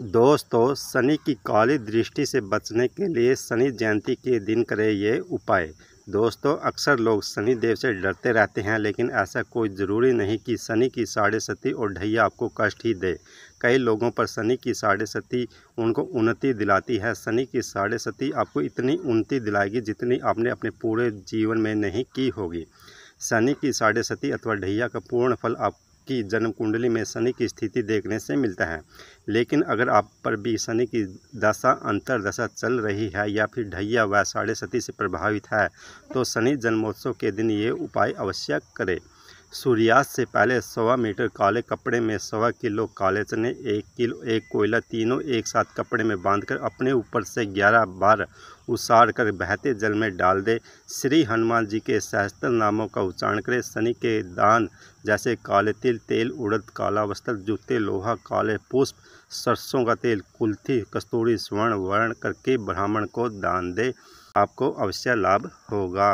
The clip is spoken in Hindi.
दोस्तों शनि की काली दृष्टि से बचने के लिए शनि जयंती के दिन करें ये उपाय दोस्तों अक्सर लोग शनि देव से डरते रहते हैं लेकिन ऐसा कोई ज़रूरी नहीं कि शनि की साढ़े सती और ढैया आपको कष्ट ही दे कई लोगों पर शनि की साढ़े सती उनको उन्नति दिलाती है शनि की साढ़े सती आपको इतनी उन्नति दिलाएगी जितनी आपने अपने पूरे जीवन में नहीं की होगी शनि की साढ़े सती अथवा ढैया का पूर्ण फल आप की जन्म कुंडली में शनि की स्थिति देखने से मिलता है लेकिन अगर आप पर भी शनि की दशा अंतर दशा चल रही है या फिर ढैया व साढ़े सती से प्रभावित है तो शनि जन्मोत्सव के दिन ये उपाय अवश्य करें सूर्यास्त से पहले सवा मीटर काले कपड़े में सवा किलो काले चने एक किलो एक कोयला तीनों एक साथ कपड़े में बांधकर अपने ऊपर से ग्यारह बार उसार कर बहते जल में डाल दे श्री हनुमान जी के सहस्त्र नामों का उच्चारण करें शनि के दान जैसे काले तिल तेल उड़द काला वस्त्र जूते लोहा काले पुष्प सरसों का तेल कुल्थी कस्तूरी स्वर्ण वर्ण करके ब्राह्मण को दान दे आपको अवश्य लाभ होगा